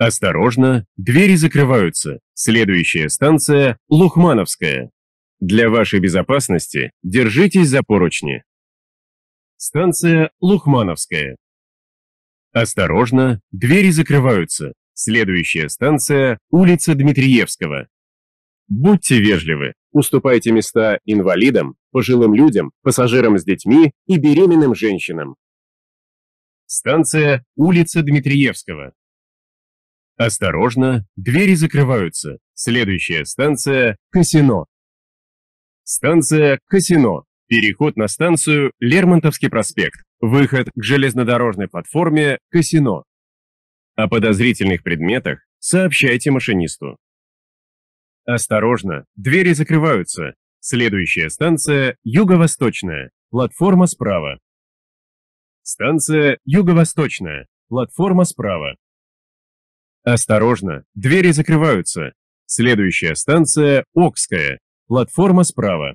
Осторожно, двери закрываются. Следующая станция – Лухмановская. Для вашей безопасности держитесь за поручни. Станция Лухмановская. Осторожно, двери закрываются. Следующая станция – улица Дмитриевского. Будьте вежливы, уступайте места инвалидам, пожилым людям, пассажирам с детьми и беременным женщинам. Станция улица Дмитриевского. Осторожно, двери закрываются. Следующая станция – Касино. Станция Касино. Переход на станцию Лермонтовский проспект. Выход к железнодорожной платформе Касино. О подозрительных предметах сообщайте машинисту. Осторожно, двери закрываются. Следующая станция – Юго-Восточная, платформа справа. Станция Юго-Восточная, платформа справа. Осторожно, двери закрываются. Следующая станция – Окская, платформа справа.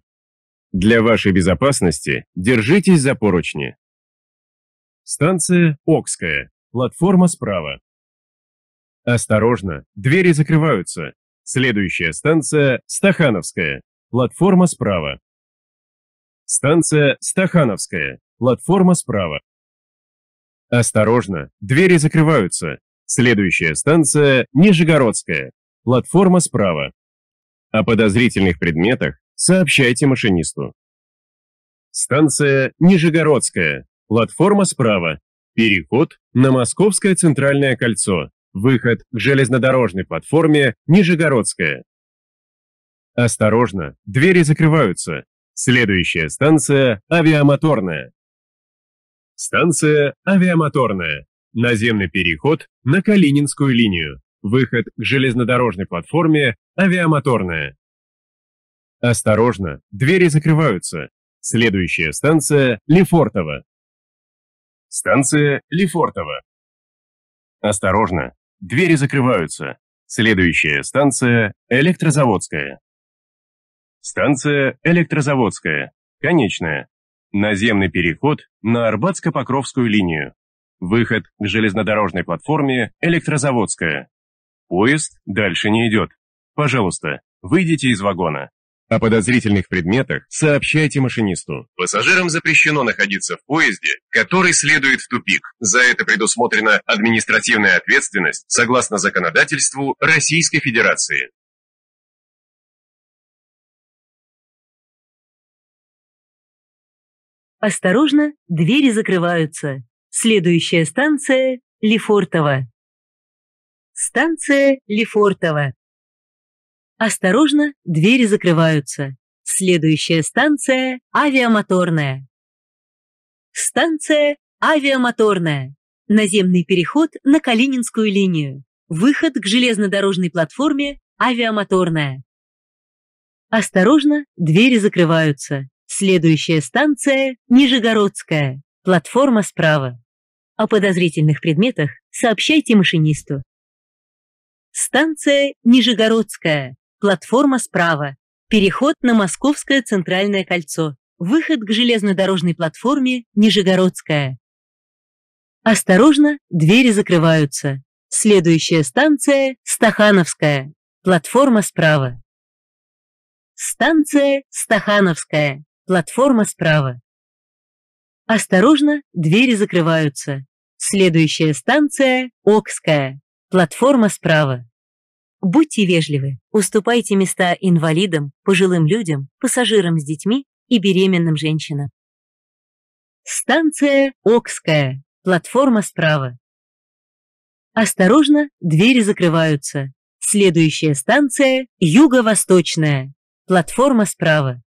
Для вашей безопасности держитесь за поручни. Станция Окская, платформа справа. Осторожно, двери закрываются. Следующая станция – Стахановская, платформа справа. Станция Стахановская, платформа справа. Осторожно, двери закрываются. Следующая станция – Нижегородская, платформа справа. О подозрительных предметах сообщайте машинисту. Станция Нижегородская, платформа справа, переход на Московское центральное кольцо, выход к железнодорожной платформе Нижегородская. Осторожно, двери закрываются. Следующая станция – авиамоторная. Станция авиамоторная, наземный переход на Калининскую линию, выход к железнодорожной платформе «Авиамоторная». Осторожно, двери закрываются. Следующая станция – Лефортово. Станция Лефортово. Осторожно, двери закрываются. Следующая станция – Электрозаводская. Станция Электрозаводская, конечная. Наземный переход на Арбатско-Покровскую линию. Выход к железнодорожной платформе Электрозаводская. Поезд дальше не идет. Пожалуйста, выйдите из вагона. О подозрительных предметах сообщайте машинисту. Пассажирам запрещено находиться в поезде, который следует в тупик. За это предусмотрена административная ответственность согласно законодательству Российской Федерации. Осторожно, двери закрываются. Следующая станция – Лефортово. Станция Лефортово. Осторожно, двери закрываются. Следующая станция – авиамоторная. Станция авиамоторная. Наземный переход на Калининскую линию. Выход к железнодорожной платформе авиамоторная. Осторожно, двери закрываются. Следующая станция – Нижегородская. Платформа справа. О подозрительных предметах сообщайте машинисту. Станция Нижегородская, платформа справа, переход на Московское центральное кольцо, выход к железнодорожной платформе Нижегородская. Осторожно, двери закрываются. Следующая станция – Стахановская, платформа справа. Станция Стахановская, платформа справа. Осторожно, двери закрываются. Следующая станция – Окская. Платформа справа. Будьте вежливы, уступайте места инвалидам, пожилым людям, пассажирам с детьми и беременным женщинам. Станция Окская. Платформа справа. Осторожно, двери закрываются. Следующая станция – Юго-Восточная. Платформа справа.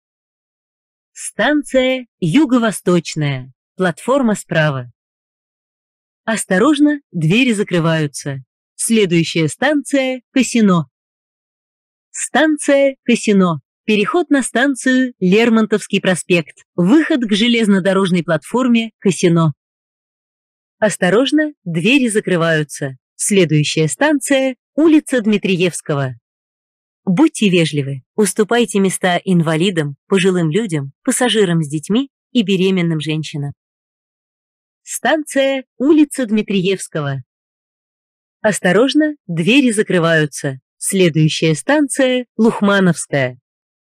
Станция юго-восточная. Платформа справа. Осторожно, двери закрываются. Следующая станция – Касино. Станция Касино. Переход на станцию Лермонтовский проспект. Выход к железнодорожной платформе Касино. Осторожно, двери закрываются. Следующая станция – улица Дмитриевского. Будьте вежливы, уступайте места инвалидам, пожилым людям, пассажирам с детьми и беременным женщинам. Станция улица Дмитриевского. Осторожно, двери закрываются. Следующая станция – Лухмановская.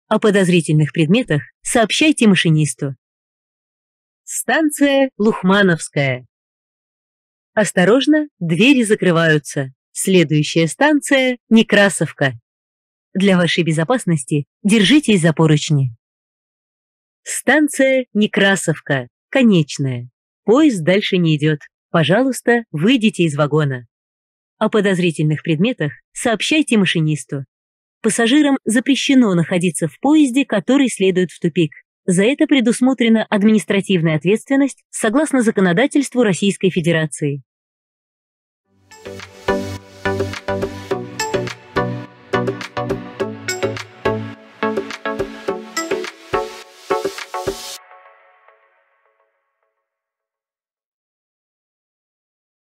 О подозрительных предметах сообщайте машинисту. Станция Лухмановская. Осторожно, двери закрываются. Следующая станция – Некрасовка. Для вашей безопасности держитесь за поручни. Станция Некрасовка, конечная. Поезд дальше не идет. Пожалуйста, выйдите из вагона. О подозрительных предметах сообщайте машинисту. Пассажирам запрещено находиться в поезде, который следует в тупик. За это предусмотрена административная ответственность согласно законодательству Российской Федерации.